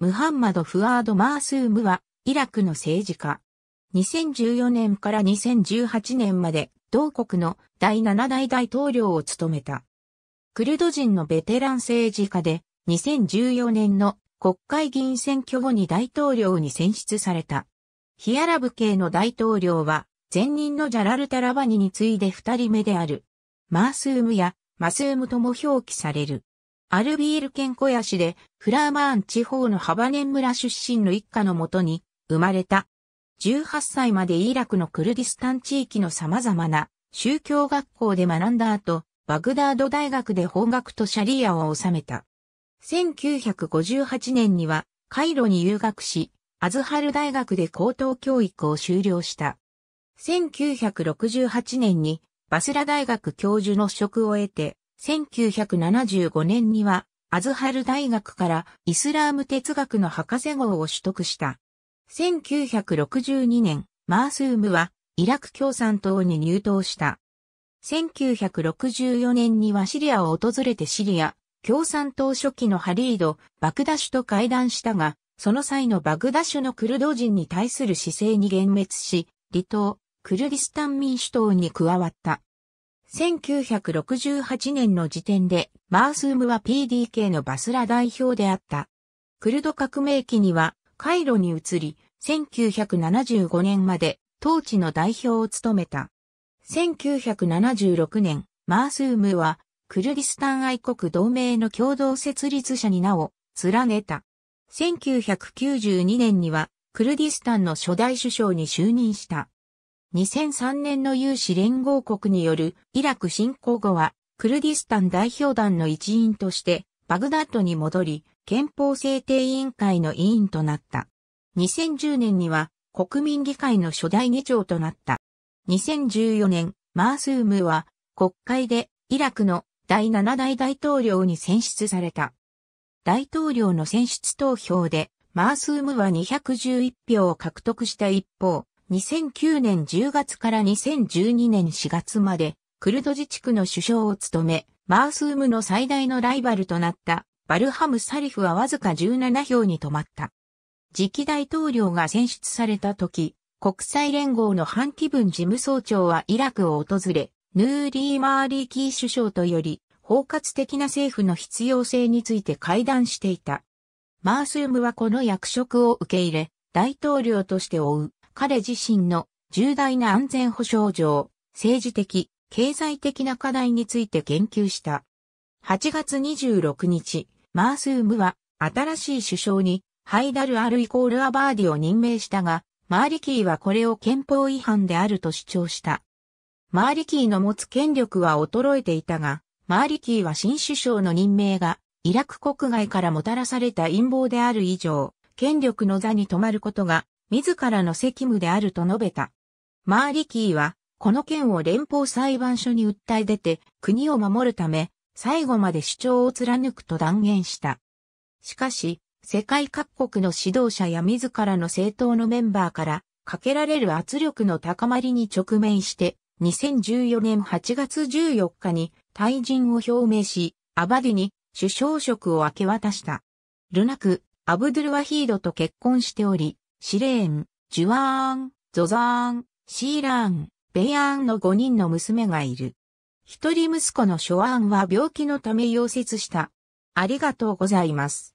ムハンマド・フワード・マースームは、イラクの政治家。2014年から2018年まで、同国の第7代大統領を務めた。クルド人のベテラン政治家で、2014年の国会議員選挙後に大統領に選出された。ヒアラブ系の大統領は、前任のジャラル・タラバニに次いで二人目である。マースームやマスームとも表記される。アルビール県小屋市で、フラーマーン地方のハバネン村出身の一家のもとに生まれた。18歳までイラクのクルディスタン地域の様々な宗教学校で学んだ後、バグダード大学で法学とシャリアを収めた。1958年にはカイロに留学し、アズハル大学で高等教育を修了した。1968年にバスラ大学教授の職を得て、1975年には、アズハル大学からイスラーム哲学の博士号を取得した。1962年、マースームはイラク共産党に入党した。1964年にはシリアを訪れてシリア、共産党初期のハリード・バグダシュと会談したが、その際のバグダシュのクルド人に対する姿勢に幻滅し、離党、クルディスタン民主党に加わった。1968年の時点で、マースームは PDK のバスラ代表であった。クルド革命期には、カイロに移り、1975年まで、当地の代表を務めた。1976年、マースームは、クルディスタン愛国同盟の共同設立者に名を連ねた。1992年には、クルディスタンの初代首相に就任した。2003年の有志連合国によるイラク侵攻後は、クルディスタン代表団の一員として、バグダッドに戻り、憲法制定委員会の委員となった。2010年には、国民議会の初代議長となった。2014年、マースームは、国会で、イラクの第7代大統領に選出された。大統領の選出投票で、マースームは211票を獲得した一方、2009年10月から2012年4月まで、クルド自治区の首相を務め、マースームの最大のライバルとなったバルハム・サリフはわずか17票に止まった。次期大統領が選出された時、国際連合の反期分事務総長はイラクを訪れ、ヌーリー・マーリーキー首相とより、包括的な政府の必要性について会談していた。マースームはこの役職を受け入れ、大統領として追う彼自身の重大な安全保障上、政治的、経済的な課題について言及した。8月26日、マースームは新しい首相にハイダル・アル・イコール・アバーディを任命したが、マーリキーはこれを憲法違反であると主張した。マーリキーの持つ権力は衰えていたが、マーリキーは新首相の任命がイラク国外からもたらされた陰謀である以上、権力の座に止まることが自らの責務であると述べた。マーリキーは、この件を連邦裁判所に訴え出て、国を守るため、最後まで主張を貫くと断言した。しかし、世界各国の指導者や自らの政党のメンバーから、かけられる圧力の高まりに直面して、2014年8月14日に退陣を表明し、アバディに首相職を明け渡した。ルナク、アブドゥルワヒードと結婚しており、シレーン、ジュワーン、ゾザーン、シーラーン、ベイアーンの5人の娘がいる。一人息子のショアーンは病気のため溶接した。ありがとうございます。